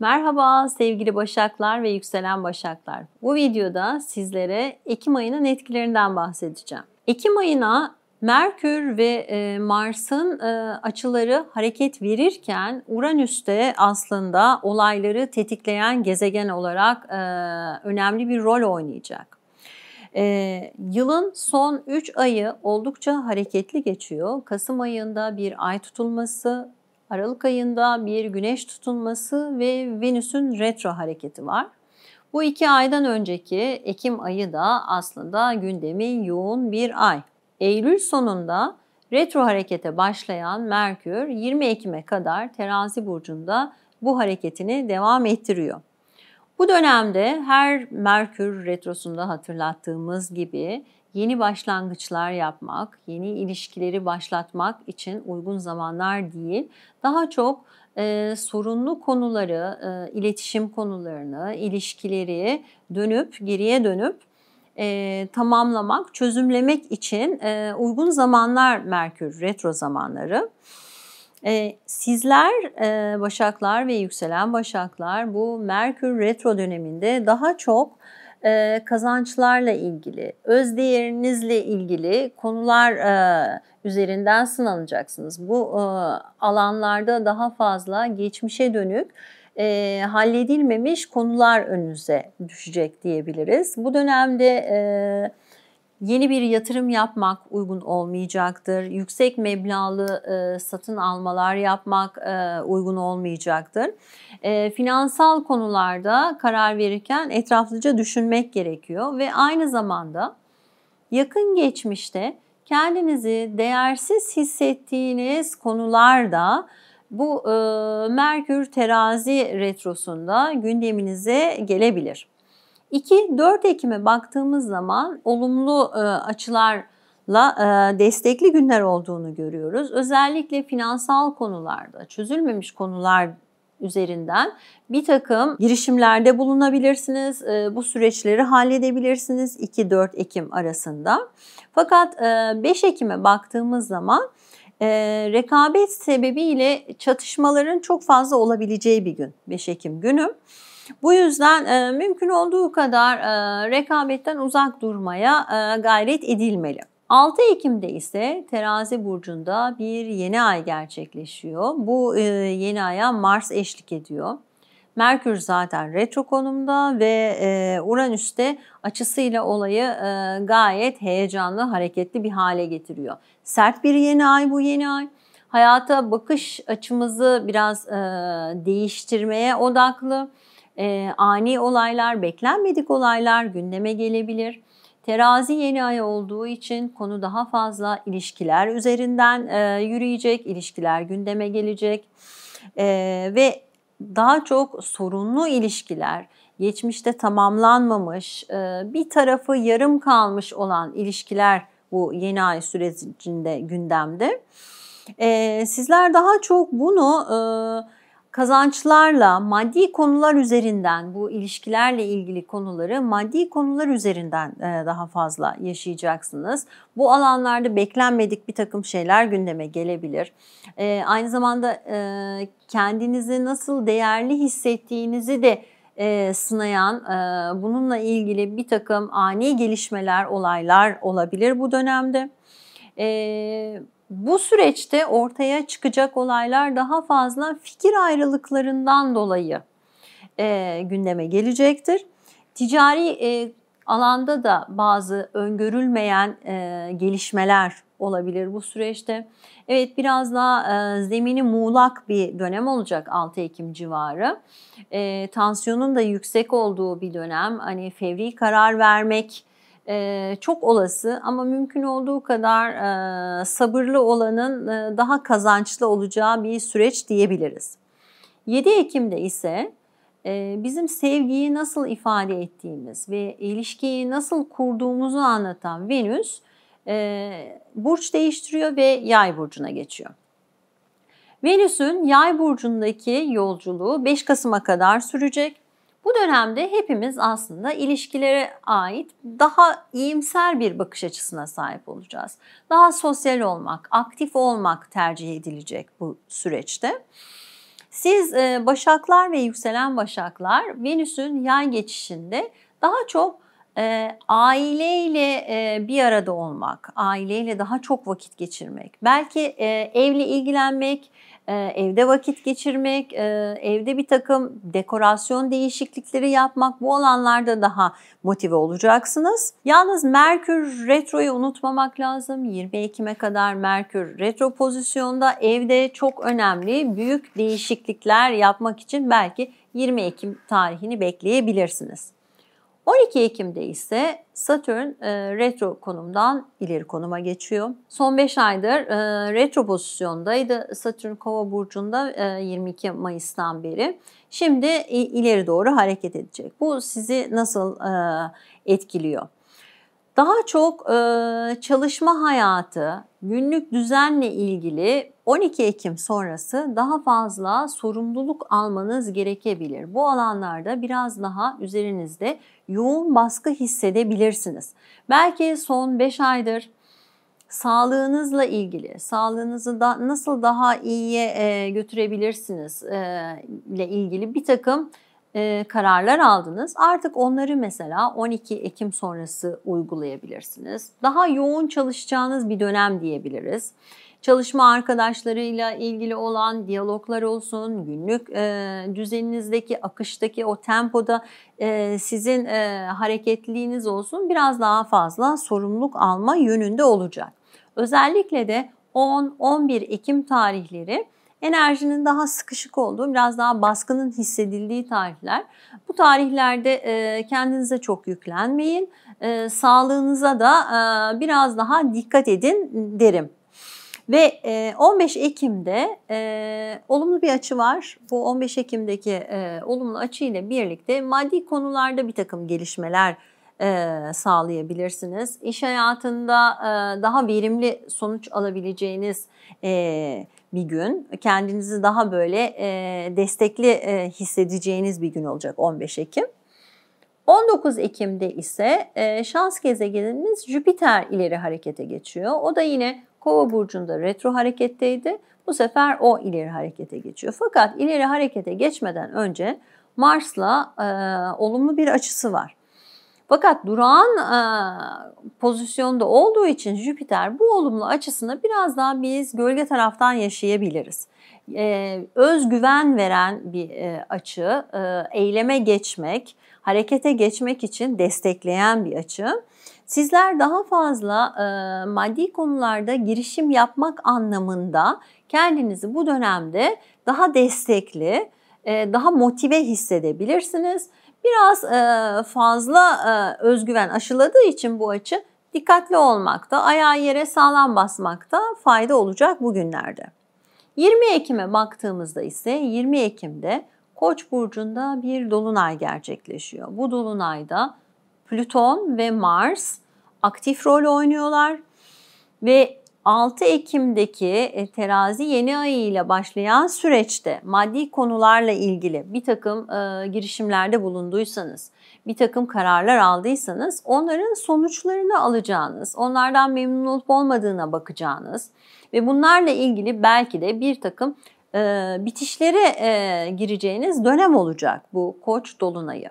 Merhaba sevgili Başaklar ve Yükselen Başaklar. Bu videoda sizlere Ekim ayının etkilerinden bahsedeceğim. Ekim ayına Merkür ve e, Mars'ın e, açıları hareket verirken Uranüs de aslında olayları tetikleyen gezegen olarak e, önemli bir rol oynayacak. Ee, yılın son 3 ayı oldukça hareketli geçiyor. Kasım ayında bir ay tutulması, Aralık ayında bir güneş tutunması ve Venüs'ün retro hareketi var. Bu iki aydan önceki Ekim ayı da aslında gündemin yoğun bir ay. Eylül sonunda retro harekete başlayan Merkür 20 Ekim'e kadar terazi burcunda bu hareketini devam ettiriyor. Bu dönemde her Merkür retrosunda hatırlattığımız gibi yeni başlangıçlar yapmak, yeni ilişkileri başlatmak için uygun zamanlar değil. Daha çok e, sorunlu konuları, e, iletişim konularını, ilişkileri dönüp geriye dönüp e, tamamlamak, çözümlemek için e, uygun zamanlar Merkür retro zamanları. E, sizler e, Başaklar ve yükselen Başaklar bu Merkür retro döneminde daha çok e, kazançlarla ilgili, öz değerinizle ilgili konular e, üzerinden sınanacaksınız. Bu e, alanlarda daha fazla geçmişe dönük e, halledilmemiş konular önünüze düşecek diyebiliriz. Bu dönemde e, yeni bir yatırım yapmak uygun olmayacaktır. Yüksek meblağlı e, satın almalar yapmak e, uygun olmayacaktır. E, finansal konularda karar verirken etraflıca düşünmek gerekiyor ve aynı zamanda yakın geçmişte kendinizi değersiz hissettiğiniz konularda bu e, Merkür terazi retrosunda gündeminize gelebilir. 2-4 Ekim'e baktığımız zaman olumlu e, açılarla e, destekli günler olduğunu görüyoruz. Özellikle finansal konularda, çözülmemiş konular üzerinden bir takım girişimlerde bulunabilirsiniz. E, bu süreçleri halledebilirsiniz 2-4 Ekim arasında. Fakat 5 Ekim'e baktığımız zaman rekabet sebebiyle çatışmaların çok fazla olabileceği bir gün 5 Ekim günü. Bu yüzden e, mümkün olduğu kadar e, rekabetten uzak durmaya e, gayret edilmeli. 6 Ekim'de ise terazi burcunda bir yeni ay gerçekleşiyor. Bu e, yeni aya Mars eşlik ediyor. Merkür zaten retro konumda ve e, Uranüs de açısıyla olayı e, gayet heyecanlı, hareketli bir hale getiriyor. Sert bir yeni ay bu yeni ay. Hayata bakış açımızı biraz e, değiştirmeye odaklı e, ani olaylar, beklenmedik olaylar gündeme gelebilir. Terazi yeni ay olduğu için konu daha fazla ilişkiler üzerinden e, yürüyecek, ilişkiler gündeme gelecek e, ve daha çok sorunlu ilişkiler, geçmişte tamamlanmamış, e, bir tarafı yarım kalmış olan ilişkiler bu yeni ay sürecinde gündemde. E, sizler daha çok bunu... E, kazançlarla maddi konular üzerinden bu ilişkilerle ilgili konuları maddi konular üzerinden e, daha fazla yaşayacaksınız. Bu alanlarda beklenmedik bir takım şeyler gündeme gelebilir. E, aynı zamanda e, kendinizi nasıl değerli hissettiğinizi de sınayan, bununla ilgili bir takım ani gelişmeler, olaylar olabilir bu dönemde. E, bu süreçte ortaya çıkacak olaylar daha fazla fikir ayrılıklarından dolayı e, gündeme gelecektir. Ticari e, alanda da bazı öngörülmeyen e, gelişmeler olabilir bu süreçte. Evet biraz daha e, zemini muğlak bir dönem olacak 6 Ekim civarı. E, tansiyonun da yüksek olduğu bir dönem. Hani fevri karar vermek çok olası ama mümkün olduğu kadar sabırlı olanın daha kazançlı olacağı bir süreç diyebiliriz. 7 Ekim'de ise bizim sevgiyi nasıl ifade ettiğimiz ve ilişkiyi nasıl kurduğumuzu anlatan Venüs burç değiştiriyor ve yay burcuna geçiyor. Venüs'ün yay burcundaki yolculuğu 5 Kasım'a kadar sürecek bu dönemde hepimiz aslında ilişkilere ait daha iyimser bir bakış açısına sahip olacağız. Daha sosyal olmak, aktif olmak tercih edilecek bu süreçte. Siz e, Başaklar ve Yükselen Başaklar Venüs'ün yay geçişinde daha çok e, aileyle e, bir arada olmak, aileyle daha çok vakit geçirmek, belki e, evle ilgilenmek, ee, evde vakit geçirmek, e, evde bir takım dekorasyon değişiklikleri yapmak bu alanlarda daha motive olacaksınız. Yalnız Merkür Retro'yu unutmamak lazım. 20 Ekim'e kadar Merkür Retro pozisyonda evde çok önemli büyük değişiklikler yapmak için belki 20 Ekim tarihini bekleyebilirsiniz. 12 Ekim'de ise Satürn e, retro konumdan ileri konuma geçiyor. Son 5 aydır e, retro pozisyondaydı Satürn Kova burcunda e, 22 Mayıs'tan beri. Şimdi e, ileri doğru hareket edecek. Bu sizi nasıl e, etkiliyor? Daha çok e, çalışma hayatı, günlük düzenle ilgili 12 Ekim sonrası daha fazla sorumluluk almanız gerekebilir. Bu alanlarda biraz daha üzerinizde yoğun baskı hissedebilirsiniz. Belki son 5 aydır sağlığınızla ilgili, sağlığınızı da nasıl daha iyiye e, götürebilirsiniz e, ile ilgili bir takım e, kararlar aldınız. Artık onları mesela 12 Ekim sonrası uygulayabilirsiniz. Daha yoğun çalışacağınız bir dönem diyebiliriz. Çalışma arkadaşlarıyla ilgili olan diyaloglar olsun, günlük e, düzeninizdeki akıştaki o tempoda e, sizin e, hareketliliğiniz olsun biraz daha fazla sorumluluk alma yönünde olacak. Özellikle de 10-11 Ekim tarihleri enerjinin daha sıkışık olduğu, biraz daha baskının hissedildiği tarihler. Bu tarihlerde e, kendinize çok yüklenmeyin, e, sağlığınıza da e, biraz daha dikkat edin derim. Ve 15 e, Ekim'de olumlu bir açı var. Bu 15 Ekim'deki olumlu açı ile birlikte maddi konularda bir takım gelişmeler sağlayabilirsiniz. İş hayatında daha verimli sonuç alabileceğiniz e, bir gün. Kendinizi daha böyle e, destekli e, hissedeceğiniz bir gün olacak 15 Ekim. 19 Ekim'de ise e, şans gezegenimiz Jüpiter ileri harekete geçiyor. O da yine Kova burcunda retro hareketteydi. Bu sefer o ileri harekete geçiyor. Fakat ileri harekete geçmeden önce Mars'la e, olumlu bir açısı var. Fakat durağan e, pozisyonda olduğu için Jüpiter bu olumlu açısını biraz daha biz gölge taraftan yaşayabiliriz. E, özgüven veren bir e, açı, e, eyleme geçmek, harekete geçmek için destekleyen bir açı. Sizler daha fazla e, maddi konularda girişim yapmak anlamında kendinizi bu dönemde daha destekli, e, daha motive hissedebilirsiniz biraz e, fazla e, özgüven aşıladığı için bu açı dikkatli olmakta, ayağı yere sağlam basmakta fayda olacak bugünlerde. 20 Ekim'e baktığımızda ise 20 Ekim'de Koç burcunda bir dolunay gerçekleşiyor. Bu dolunayda Plüton ve Mars aktif rol oynuyorlar ve 6 Ekim'deki e, terazi yeni ayı ile başlayan süreçte maddi konularla ilgili bir takım e, girişimlerde bulunduysanız, bir takım kararlar aldıysanız onların sonuçlarını alacağınız, onlardan memnun olup olmadığına bakacağınız ve bunlarla ilgili belki de bir takım e, bitişlere e, gireceğiniz dönem olacak bu koç dolunayı.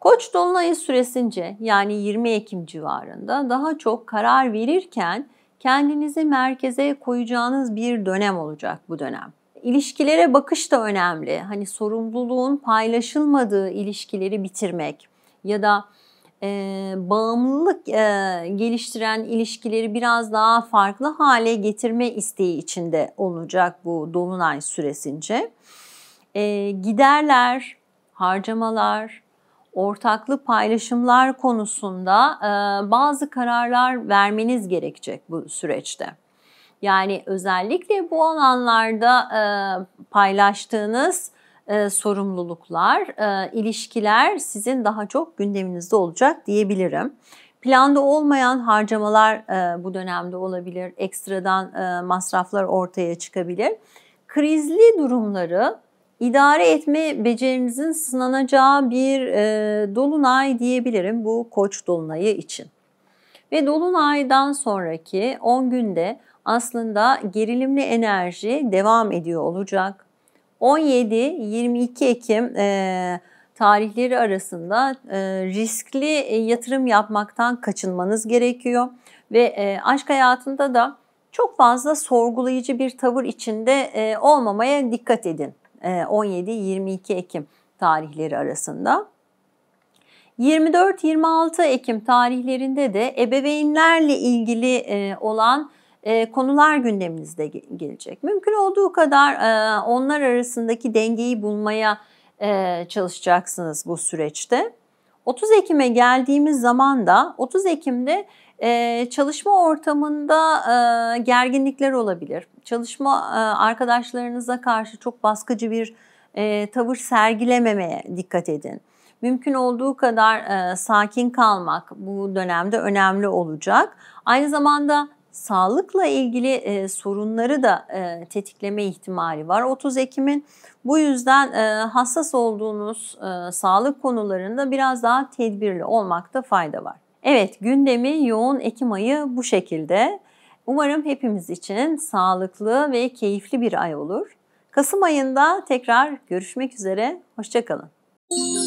Koç dolunayı süresince yani 20 Ekim civarında daha çok karar verirken kendinizi merkeze koyacağınız bir dönem olacak bu dönem. İlişkilere bakış da önemli. Hani sorumluluğun paylaşılmadığı ilişkileri bitirmek ya da e, bağımlılık e, geliştiren ilişkileri biraz daha farklı hale getirme isteği içinde olacak bu dolunay süresince. E, giderler, harcamalar, ortaklı paylaşımlar konusunda e, bazı kararlar vermeniz gerekecek bu süreçte. Yani özellikle bu alanlarda e, paylaştığınız e, sorumluluklar, ilişkiler sizin daha çok gündeminizde olacak diyebilirim. Planda olmayan harcamalar bu dönemde olabilir, ekstradan e, masraflar ortaya çıkabilir. Krizli durumları idare etme becerimizin sınanacağı bir e, dolunay diyebilirim bu koç dolunayı için. Ve dolunaydan sonraki 10 günde aslında gerilimli enerji devam ediyor olacak. 17-22 Ekim e, tarihleri arasında e, riskli yatırım yapmaktan kaçınmanız gerekiyor. Ve e, aşk hayatında da çok fazla sorgulayıcı bir tavır içinde e, olmamaya dikkat edin. 17-22 e, Ekim tarihleri arasında. 24-26 Ekim tarihlerinde de ebeveynlerle ilgili e, olan e, konular gündeminizde gelecek. Mümkün olduğu kadar onlar arasındaki dengeyi bulmaya çalışacaksınız bu süreçte. 30 Ekim'e geldiğimiz zaman da 30 Ekim'de ee, çalışma ortamında e, gerginlikler olabilir. Çalışma e, arkadaşlarınıza karşı çok baskıcı bir e, tavır sergilememeye dikkat edin. Mümkün olduğu kadar e, sakin kalmak bu dönemde önemli olacak. Aynı zamanda sağlıkla ilgili e, sorunları da e, tetikleme ihtimali var 30 Ekim'in. Bu yüzden e, hassas olduğunuz e, sağlık konularında biraz daha tedbirli olmakta fayda var. Evet gündemi yoğun Ekim ayı bu şekilde. Umarım hepimiz için sağlıklı ve keyifli bir ay olur. Kasım ayında tekrar görüşmek üzere. Hoşçakalın.